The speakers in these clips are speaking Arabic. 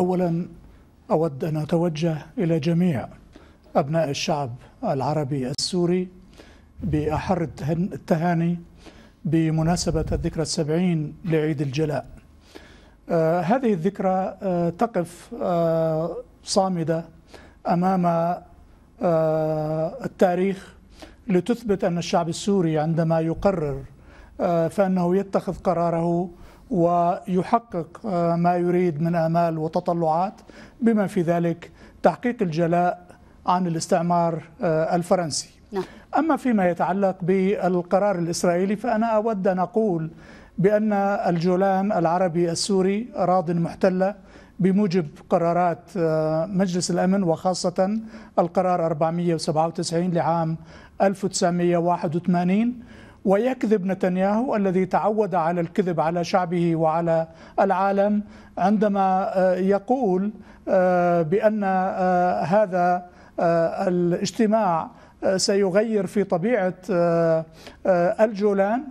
اولا اود ان اتوجه الى جميع ابناء الشعب العربي السوري باحر التهاني بمناسبه الذكرى السبعين لعيد الجلاء آه، هذه الذكرى آه، تقف آه، صامده امام التاريخ لتثبت ان الشعب السوري عندما يقرر فانه يتخذ قراره ويحقق آه، ما يريد من آمال وتطلعات بما في ذلك تحقيق الجلاء عن الاستعمار آه، الفرنسي نعم. أما فيما يتعلق بالقرار الإسرائيلي فأنا أود أن أقول بأن الجولان العربي السوري راض محتلة بموجب قرارات آه، مجلس الأمن وخاصة القرار 497 لعام 1981 ويكذب نتنياهو الذي تعود على الكذب على شعبه وعلى العالم عندما آه، يقول آه، بأن آه، هذا الاجتماع سيغير في طبيعة الجولان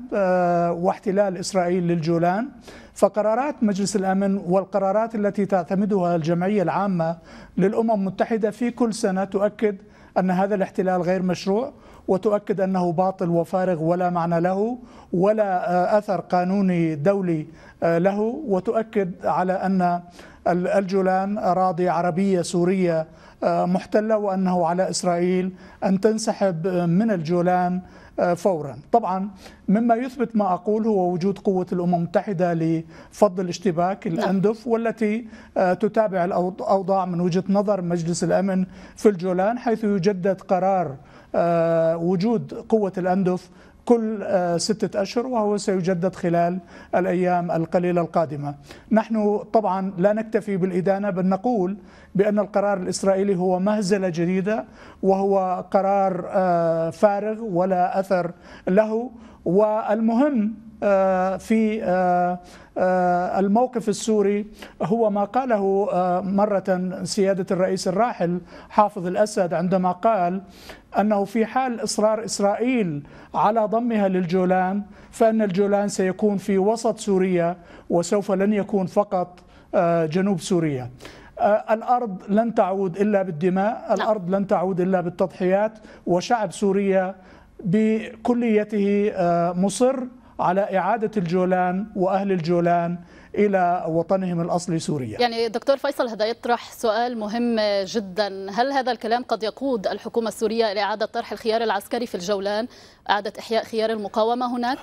واحتلال إسرائيل للجولان فقرارات مجلس الأمن والقرارات التي تعتمدها الجمعية العامة للأمم المتحدة في كل سنة تؤكد أن هذا الاحتلال غير مشروع وتؤكد أنه باطل وفارغ ولا معنى له ولا آه، أثر قانوني دولي آه، له وتؤكد على أن الجولان أراضي عربية سورية آه، محتلة وأنه على إسرائيل أن تنسحب من الجولان فورا طبعا مما يثبت ما أقول هو وجود قوة الأمم المتحدة لفض الاشتباك نعم. الأندف والتي آه، تتابع الأوضاع من وجهة نظر مجلس الأمن في الجولان حيث يجدد قرار آه، وجود قوة الأندف كل آه، ستة أشهر وهو سيجدد خلال الأيام القليلة القادمة نحن طبعا لا نكتفي بالإدانة بل نقول بأن القرار الإسرائيلي هو مهزلة جديدة وهو قرار آه، فارغ ولا أثر له والمهم آه، في آه، آه، الموقف السوري هو ما قاله مرة سيادة الرئيس الراحل حافظ الأسد عندما قال أنه في حال إصرار إسرائيل على ضمها للجولان فأن الجولان سيكون في وسط سوريا وسوف لن يكون فقط جنوب سوريا الأرض لن تعود إلا بالدماء نعم. الأرض لن تعود إلا بالتضحيات وشعب سوريا بكليته مصر على إعادة الجولان وأهل الجولان إلى وطنهم الأصلي سوريا يعني دكتور فيصل هذا يطرح سؤال مهم جدا هل هذا الكلام قد يقود الحكومة السورية إلى إعادة طرح الخيار العسكري في الجولان إعادة إحياء خيار المقاومة هناك؟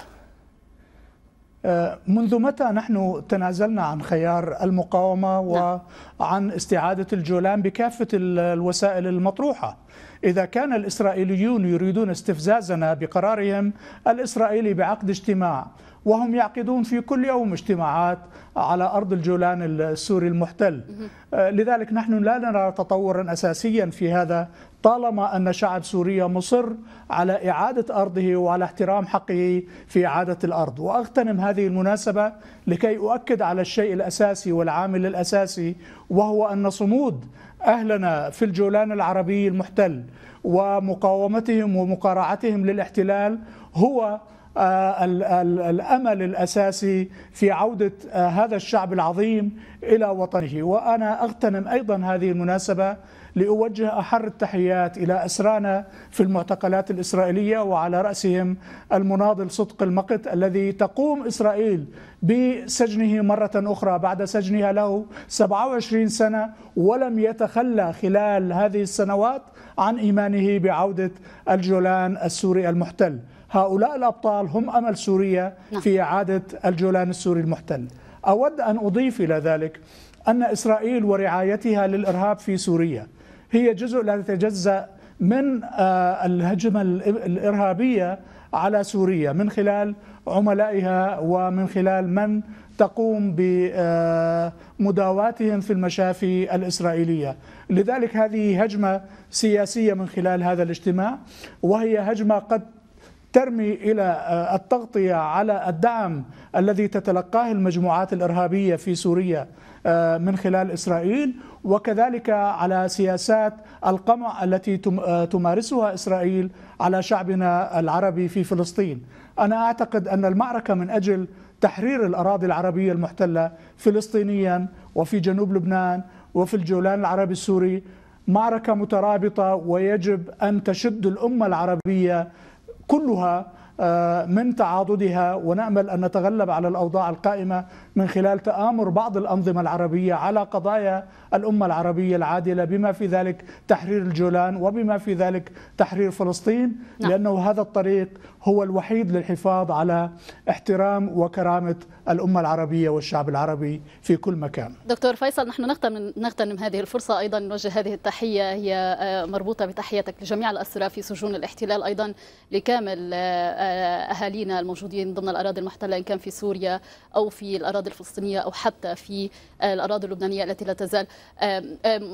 آه، منذ متى نحن تنازلنا عن خيار المقاومة نعم. وعن استعادة الجولان بكافة الوسائل المطروحة إذا كان الإسرائيليون يريدون استفزازنا بقرارهم الإسرائيلي بعقد اجتماع وهم يعقدون في كل يوم اجتماعات على أرض الجولان السوري المحتل آه، لذلك نحن لا نرى تطورا أساسيا في هذا طالما أن شعب سوريا مصر على إعادة أرضه وعلى احترام حقه في إعادة الأرض وأغتنم هذه المناسبة لكي أؤكد على الشيء الأساسي والعامل الأساسي وهو أن صمود أهلنا في الجولان العربي المحتل ومقاومتهم ومقارعتهم للاحتلال هو آه، الامل الاساسي في عوده آه، هذا الشعب العظيم الى وطنه، وانا اغتنم ايضا هذه المناسبه لأوجه أحر التحيات إلى أسرانا في المعتقلات الإسرائيلية وعلى رأسهم المناضل صدق المقت الذي تقوم إسرائيل بسجنه مرة أخرى بعد سجنها له 27 سنة ولم يتخلى خلال هذه السنوات عن إيمانه بعودة الجولان السوري المحتل هؤلاء الأبطال هم أمل سوريا نعم. في إعادة الجولان السوري المحتل أود أن أضيف إلى ذلك أن إسرائيل ورعايتها للإرهاب في سوريا هي جزء لا يتجزأ من آه، الهجمة الإرهابية على سوريا من خلال عملائها ومن خلال من تقوم بمداواتهم آه، في المشافي الإسرائيلية لذلك هذه هجمة سياسية من خلال هذا الاجتماع وهي هجمة قد ترمي الى آه، التغطيه على الدعم الذي تتلقاه المجموعات الارهابيه في سوريا آه، من خلال اسرائيل وكذلك على سياسات القمع التي آه، تمارسها اسرائيل على شعبنا العربي في فلسطين. انا اعتقد ان المعركه من اجل تحرير الاراضي العربيه المحتله فلسطينيا وفي جنوب لبنان وفي الجولان العربي السوري معركه مترابطه ويجب ان تشد الامه العربيه كلها آه، من تعاضدها ونامل ان نتغلب على الاوضاع القائمه من خلال تآمر بعض الأنظمة العربية على قضايا الأمة العربية العادلة بما في ذلك تحرير الجولان وبما في ذلك تحرير فلسطين نعم. لأنه هذا الطريق هو الوحيد للحفاظ على احترام وكرامة الأمة العربية والشعب العربي في كل مكان دكتور فيصل نحن نغتنم, نغتنم هذه الفرصة أيضا نوجه هذه التحية هي آه، مربوطة بتحياتك لجميع الأسرى في سجون الاحتلال أيضا لكامل آه، آه، أهالينا الموجودين ضمن الأراضي المحتلة إن كان في سوريا أو في الأراضي الأراضي الفلسطينية أو حتى في آه، الأراضي اللبنانية التي لا تزال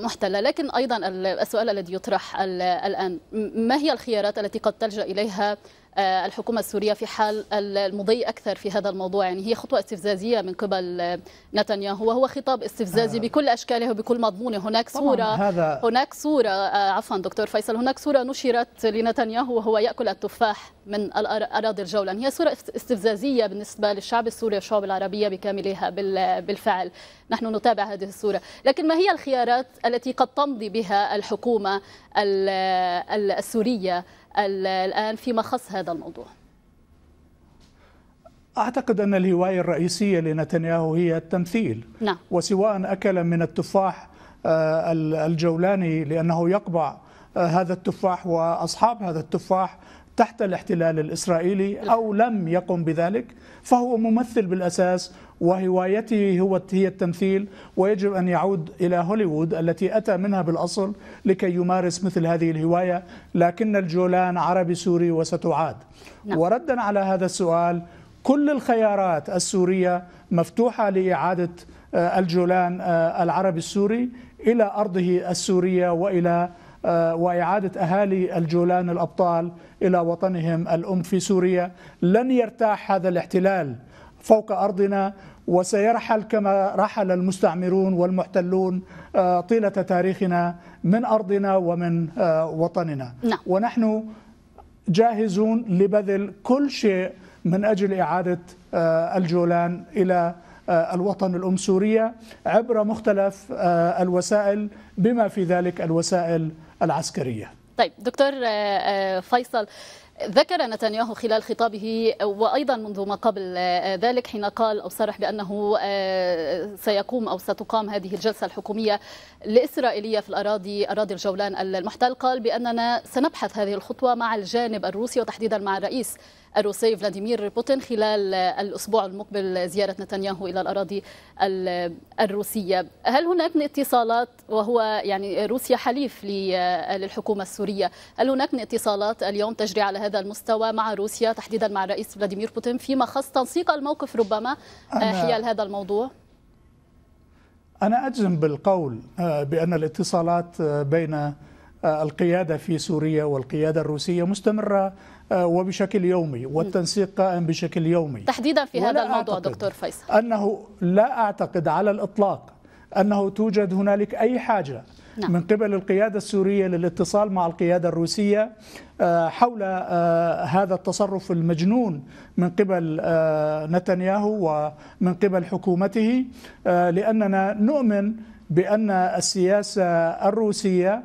محتلة لكن أيضا السؤال الذي يطرح الآن ما هي الخيارات التي قد تلجأ إليها آه، الحكومة السورية في حال المضي أكثر في هذا الموضوع يعني هي خطوة استفزازية من قبل نتنياهو وهو خطاب استفزازي آه. بكل أشكاله وبكل مضمونه هناك صورة هذا هناك صورة آه، عفوا دكتور فيصل هناك صورة نشرت لنتنياهو وهو يأكل التفاح من الأراضي يعني هي صورة استفزازية بالنسبة للشعب السوري والشعوب العربية بكاملها بالفعل نحن نتابع هذه الصورة لكن ما هي الخيارات التي قد تمضي بها الحكومة السورية الآن فيما خص هذا الموضوع أعتقد أن الهواية الرئيسية لنتنياهو هي التمثيل نعم. وسواء أكل من التفاح آه، الجولاني لأنه يقبع آه، هذا التفاح وأصحاب هذا التفاح تحت الاحتلال الإسرائيلي أو لم يقم بذلك فهو ممثل بالأساس وهوايته هو هي التمثيل ويجب أن يعود إلى هوليوود التي أتى منها بالأصل لكي يمارس مثل هذه الهواية لكن الجولان عربي سوري وستعاد نعم. وردا على هذا السؤال كل الخيارات السورية مفتوحة لإعادة آه، الجولان آه، العربي السوري إلى أرضه السورية وإلى آه، وإعادة أهالي الجولان الأبطال إلى وطنهم الأم في سوريا لن يرتاح هذا الاحتلال فوق أرضنا وسيرحل كما رحل المستعمرون والمحتلون آه، طيلة تاريخنا من أرضنا ومن آه، وطننا نعم. ونحن جاهزون لبذل كل شيء من أجل إعادة آه، الجولان إلى الوطن الأم سوريا عبر مختلف الوسائل بما في ذلك الوسائل العسكرية طيب دكتور فيصل ذكر نتنياهو خلال خطابه وايضا منذ ما قبل ذلك حين قال او صرح بانه آه، سيقوم او ستقام هذه الجلسه الحكوميه الاسرائيليه في الاراضي اراضي الجولان المحتل قال باننا سنبحث هذه الخطوه مع الجانب الروسي وتحديدا مع الرئيس الروسي فلاديمير بوتين خلال الاسبوع المقبل زياره نتنياهو الى الاراضي الروسيه، هل هناك اتصالات وهو يعني روسيا حليف للحكومه السوريه، هل هناك اتصالات اليوم تجري على هذا المستوى مع روسيا تحديدا مع الرئيس فلاديمير بوتين فيما خص تنسيق الموقف ربما آه، حيال هذا الموضوع أنا أجزم بالقول آه، بأن الاتصالات آه، بين القيادة في سوريا والقيادة الروسية مستمرة وبشكل يومي والتنسيق قائم بشكل يومي تحديدا في هذا الموضوع دكتور فيصل أنه لا أعتقد على الإطلاق أنه توجد هنالك أي حاجة نعم. من قبل القيادة السورية للاتصال مع القيادة الروسية آه، حول آه، هذا التصرف المجنون من قبل آه، نتنياهو ومن قبل حكومته لأننا نؤمن بأن السياسة الروسية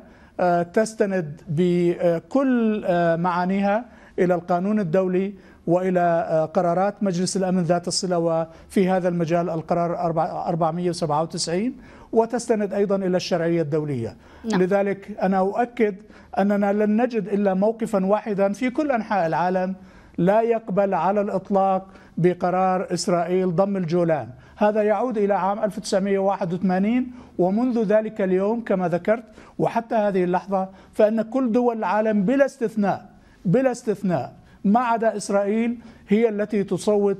تستند بكل معانيها إلى القانون الدولي والى آه، قرارات مجلس الامن ذات الصله وفي هذا المجال القرار 497 وتستند ايضا الى الشرعيه الدوليه نعم. لذلك انا اؤكد اننا لن نجد الا موقفا واحدا في كل انحاء العالم لا يقبل على الاطلاق بقرار اسرائيل ضم الجولان هذا يعود الى عام 1981 ومنذ ذلك اليوم كما ذكرت وحتى هذه اللحظه فان كل دول العالم بلا استثناء بلا استثناء ما عدا إسرائيل هي التي تصوت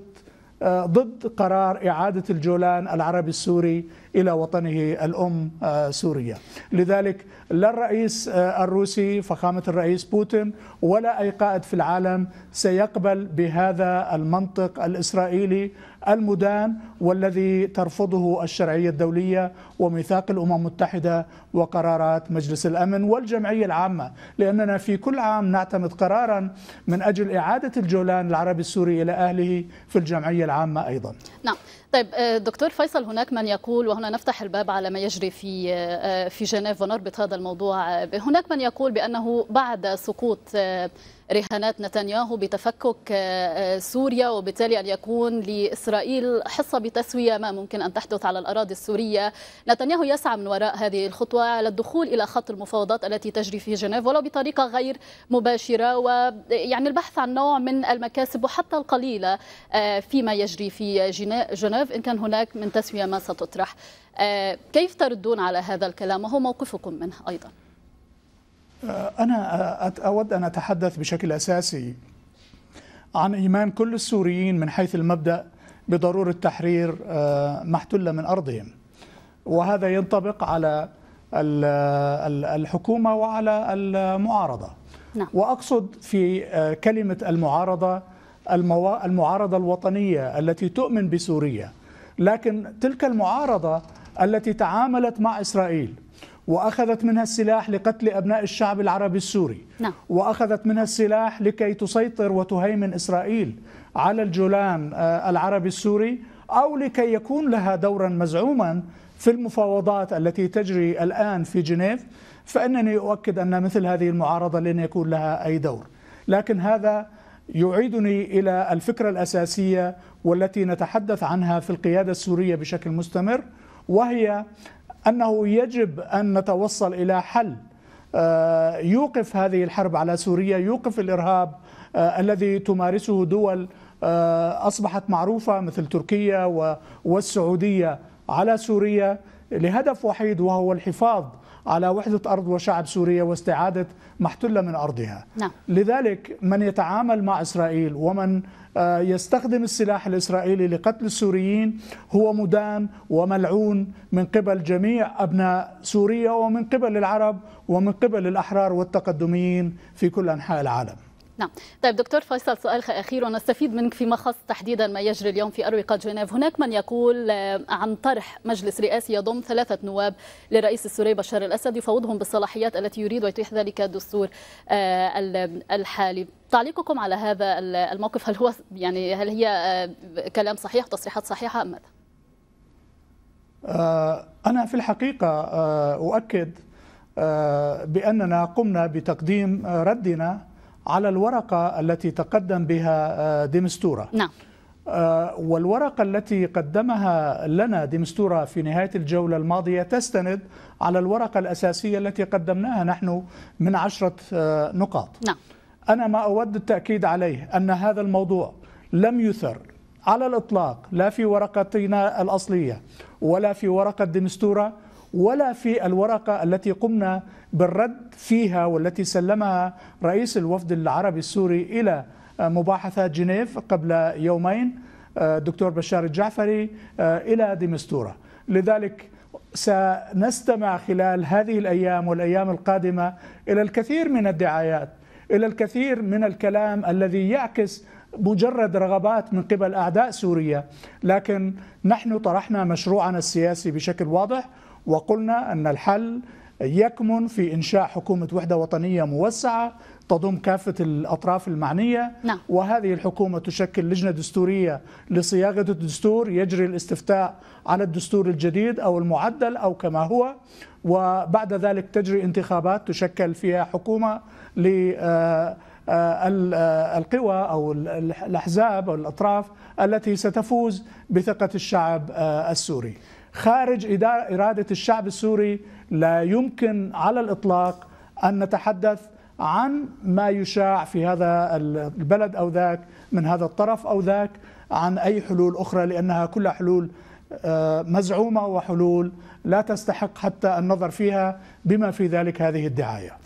آه، ضد قرار إعادة الجولان العربي السوري إلى وطنه الأم آه، سوريا لذلك لا الرئيس آه، الروسي فخامة الرئيس بوتين ولا أي قائد في العالم سيقبل بهذا المنطق الإسرائيلي المدان والذي ترفضه الشرعية الدولية وميثاق الأمم المتحدة وقرارات مجلس الأمن والجمعية العامة لأننا في كل عام نعتمد قرارا من أجل إعادة الجولان العربي السوري إلى أهله في الجمعية العامة أيضا نعم طيب آه، دكتور فيصل هناك من يقول وهنا نفتح الباب على ما يجري في آه، في جنيف ونربط هذا الموضوع آه، هناك من يقول بانه بعد سقوط رهانات نتنياهو بتفكك آه، آه، سوريا وبالتالي أن يكون لإسرائيل حصة بتسوية ما ممكن أن تحدث على الأراضي السورية نتنياهو يسعى من وراء هذه الخطوة على الدخول إلى خط المفاوضات التي تجري في جنيف ولو بطريقة غير مباشرة ويعني البحث عن نوع من المكاسب وحتى القليلة آه، فيما يجري في جنيف إن كان هناك من تسوية ما ستطرح كيف تردون على هذا الكلام وهو موقفكم منه أيضاً آه، أنا آه، أود أن أتحدث بشكل أساسي عن إيمان كل السوريين من حيث المبدأ بضرورة تحرير آه، ما احتل من أرضهم وهذا ينطبق على الحكومة وعلى المعارضة نعم. وأقصد في كلمة المعارضة المعارضة الوطنية التي تؤمن بسوريا لكن تلك المعارضة التي تعاملت مع إسرائيل وأخذت منها السلاح لقتل أبناء الشعب العربي السوري نعم. وأخذت منها السلاح لكي تسيطر وتهيمن إسرائيل على الجولان آه، العربي السوري أو لكي يكون لها دورا مزعوما في المفاوضات التي تجري الآن في جنيف فإنني أؤكد أن مثل هذه المعارضة لن يكون لها أي دور لكن هذا يعيدني إلى الفكرة الأساسية والتي نتحدث عنها في القيادة السورية بشكل مستمر وهي أنه يجب أن نتوصل إلى حل آه، يوقف هذه الحرب على سوريا يوقف الإرهاب آه، الذي تمارسه دول آه، أصبحت معروفة مثل تركيا والسعودية على سوريا لهدف وحيد وهو الحفاظ على وحدة أرض وشعب سوريا واستعادة ما احتل من أرضها نعم. لذلك من يتعامل مع إسرائيل ومن آه، يستخدم السلاح الإسرائيلي لقتل السوريين هو مدان وملعون من قبل جميع أبناء سوريا ومن قبل العرب ومن قبل الأحرار والتقدميين في كل أنحاء العالم نعم طيب دكتور فيصل سؤال أخير ونستفيد منك فيما خص تحديدا ما يجري اليوم في أروقة جنيف هناك من يقول آه، عن طرح مجلس رئاسي يضم ثلاثة نواب للرئيس السوري بشار الأسد يفوضهم بالصلاحيات التي يريد ويتيح ذلك الدستور آه، الحالي تعليقكم على هذا الموقف هل هو يعني هل هي آه، كلام صحيح تصريحات صحيحة أم ماذا؟ أنا في الحقيقة أؤكد بأننا قمنا بتقديم ردنا على الورقة التي تقدم بها آه، ديمستورا نعم آه، والورقة التي قدمها لنا ديمستورا في نهاية الجولة الماضية تستند على الورقة الأساسية التي قدمناها نحن من عشرة آه، نقاط نعم. أنا ما أود التأكيد عليه أن هذا الموضوع لم يثر على الإطلاق لا في ورقتنا الأصلية ولا في ورقة ديمستورا ولا في الورقة التي قمنا بالرد فيها والتي سلمها رئيس الوفد العربي السوري إلى مباحثات جنيف قبل يومين آه، دكتور بشار الجعفري آه، إلى دمستورة لذلك سنستمع خلال هذه الأيام والأيام القادمة إلى الكثير من الدعايات إلى الكثير من الكلام الذي يعكس مجرد رغبات من قبل أعداء سوريا لكن نحن طرحنا مشروعنا السياسي بشكل واضح وقلنا أن الحل يكمن في إنشاء حكومة وحدة وطنية موسعة تضم كافة الأطراف المعنية نعم. وهذه الحكومة تشكل لجنة دستورية لصياغة الدستور يجري الاستفتاء على الدستور الجديد أو المعدل أو كما هو وبعد ذلك تجري انتخابات تشكل فيها حكومة ل آه، آه، آه، القوى أو الأحزاب أو الأطراف التي ستفوز بثقة الشعب السوري خارج إرادة الشعب السوري لا يمكن على الإطلاق أن نتحدث عن ما يشاع في هذا البلد أو ذاك من هذا الطرف أو ذاك عن أي حلول أخرى لأنها كلها حلول آه، مزعومة وحلول لا تستحق حتى النظر فيها بما في ذلك هذه الدعاية